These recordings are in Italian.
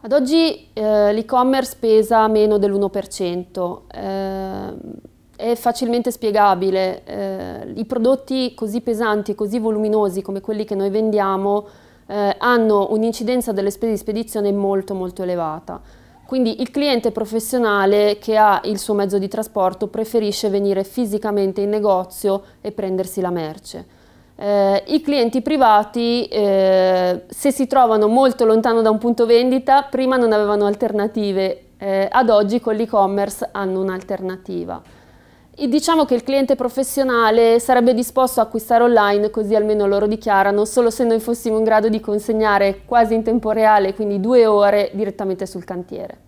Ad oggi eh, l'e-commerce pesa meno dell'1%, eh, è facilmente spiegabile, eh, i prodotti così pesanti e così voluminosi come quelli che noi vendiamo eh, hanno un'incidenza delle spese di spedizione molto molto elevata, quindi il cliente professionale che ha il suo mezzo di trasporto preferisce venire fisicamente in negozio e prendersi la merce. Eh, I clienti privati, eh, se si trovano molto lontano da un punto vendita, prima non avevano alternative, eh, ad oggi con l'e-commerce hanno un'alternativa. E diciamo che il cliente professionale sarebbe disposto a acquistare online, così almeno loro dichiarano, solo se noi fossimo in grado di consegnare quasi in tempo reale, quindi due ore, direttamente sul cantiere.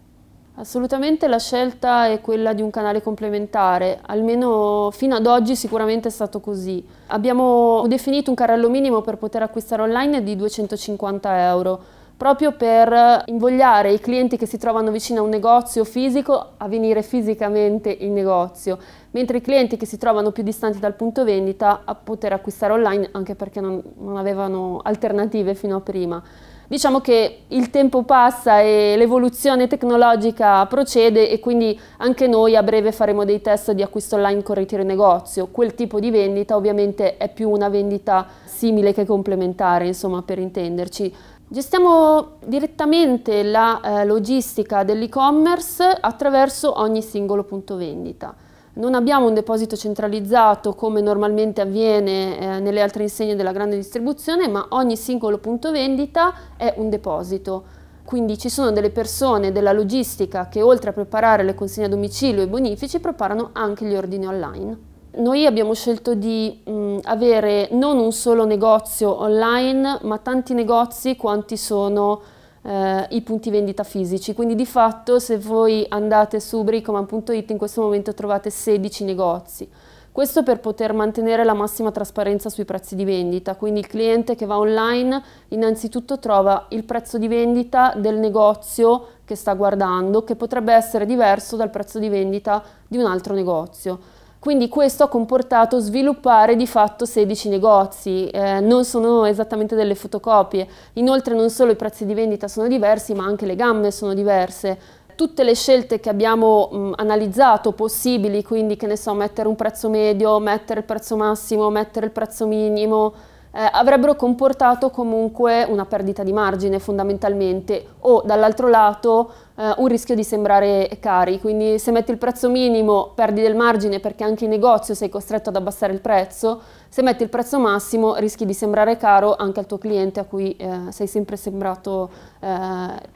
Assolutamente la scelta è quella di un canale complementare, almeno fino ad oggi sicuramente è stato così. Abbiamo definito un carrello minimo per poter acquistare online di 250 euro, proprio per invogliare i clienti che si trovano vicino a un negozio fisico a venire fisicamente in negozio, mentre i clienti che si trovano più distanti dal punto vendita a poter acquistare online anche perché non, non avevano alternative fino a prima. Diciamo che il tempo passa e l'evoluzione tecnologica procede e quindi anche noi a breve faremo dei test di acquisto online con ritiro negozio. Quel tipo di vendita ovviamente è più una vendita simile che complementare, insomma, per intenderci. Gestiamo direttamente la eh, logistica dell'e-commerce attraverso ogni singolo punto vendita. Non abbiamo un deposito centralizzato come normalmente avviene eh, nelle altre insegne della grande distribuzione, ma ogni singolo punto vendita è un deposito. Quindi ci sono delle persone della logistica che oltre a preparare le consegne a domicilio e i bonifici preparano anche gli ordini online. Noi abbiamo scelto di mh, avere non un solo negozio online, ma tanti negozi quanti sono eh, i punti vendita fisici. Quindi di fatto se voi andate su bricoman.it in questo momento trovate 16 negozi. Questo per poter mantenere la massima trasparenza sui prezzi di vendita, quindi il cliente che va online innanzitutto trova il prezzo di vendita del negozio che sta guardando, che potrebbe essere diverso dal prezzo di vendita di un altro negozio. Quindi questo ha comportato sviluppare di fatto 16 negozi, eh, non sono esattamente delle fotocopie. Inoltre non solo i prezzi di vendita sono diversi, ma anche le gambe sono diverse tutte le scelte che abbiamo mh, analizzato possibili, quindi che ne so, mettere un prezzo medio, mettere il prezzo massimo, mettere il prezzo minimo, eh, avrebbero comportato comunque una perdita di margine fondamentalmente o dall'altro lato eh, un rischio di sembrare cari, quindi se metti il prezzo minimo perdi del margine perché anche in negozio sei costretto ad abbassare il prezzo, se metti il prezzo massimo rischi di sembrare caro anche al tuo cliente a cui eh, sei sempre sembrato eh,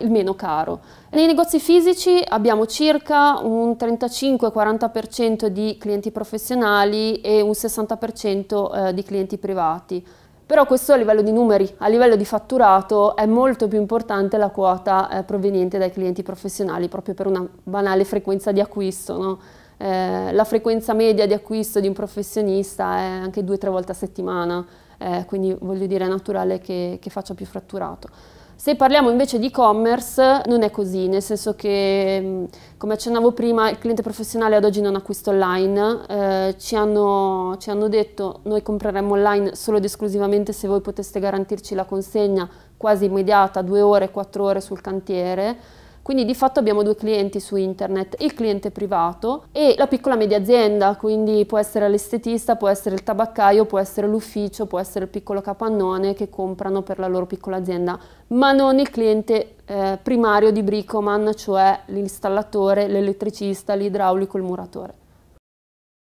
il meno caro. Nei negozi fisici abbiamo circa un 35-40% di clienti professionali e un 60% eh, di clienti privati. Però questo a livello di numeri, a livello di fatturato è molto più importante la quota eh, proveniente dai clienti professionali, proprio per una banale frequenza di acquisto. No? Eh, la frequenza media di acquisto di un professionista è anche due o tre volte a settimana, eh, quindi voglio dire è naturale che, che faccia più fratturato. Se parliamo invece di e-commerce non è così, nel senso che mm, come accennavo prima il cliente professionale ad oggi non acquista online, eh, ci, hanno, ci, hanno, detto noi compreremmo online solo ed esclusivamente se voi poteste garantirci la consegna quasi immediata, due ore, quattro ore sul cantiere, quindi di fatto abbiamo due clienti su internet, il cliente privato e la piccola media azienda, quindi può essere l'estetista, può essere il tabaccaio, può essere l'ufficio, può essere il piccolo capannone che comprano per la loro piccola azienda, ma non il cliente eh, primario di Bricoman, cioè l'installatore, l'elettricista, l'idraulico, il muratore.